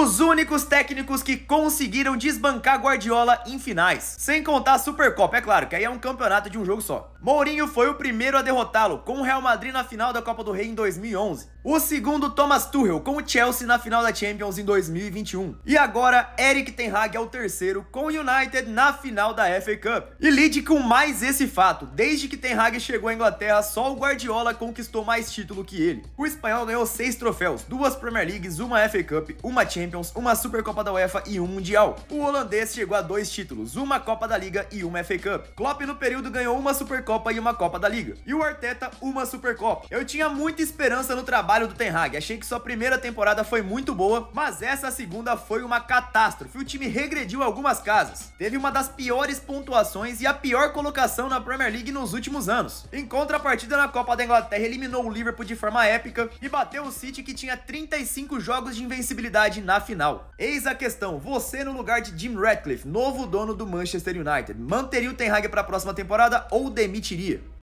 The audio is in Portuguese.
os únicos técnicos que conseguiram desbancar Guardiola em finais. Sem contar a Supercopa, é claro, que aí é um campeonato de um jogo só. Mourinho foi o primeiro a derrotá-lo, com o Real Madrid na final da Copa do Rei em 2011. O segundo, Thomas Tuchel, com o Chelsea na final da Champions em 2021. E agora, Eric Ten Hag é o terceiro, com o United na final da FA Cup. E lide com mais esse fato, desde que Ten Hag chegou à Inglaterra, só o Guardiola conquistou mais título que ele. O espanhol ganhou seis troféus, duas Premier Leagues, uma FA Cup, uma Champions Champions, uma Supercopa da UEFA e um Mundial. O holandês chegou a dois títulos, uma Copa da Liga e uma FA Cup. Klopp no período ganhou uma Supercopa e uma Copa da Liga. E o Arteta, uma Supercopa. Eu tinha muita esperança no trabalho do Ten Hag, achei que sua primeira temporada foi muito boa, mas essa segunda foi uma catástrofe. O time regrediu algumas casas. Teve uma das piores pontuações e a pior colocação na Premier League nos últimos anos. Em contrapartida na Copa da Inglaterra, eliminou o Liverpool de forma épica e bateu o City que tinha 35 jogos de invencibilidade na final. Eis a questão, você no lugar de Jim Ratcliffe, novo dono do Manchester United, manteria o Ten Hag para a próxima temporada ou demitiria?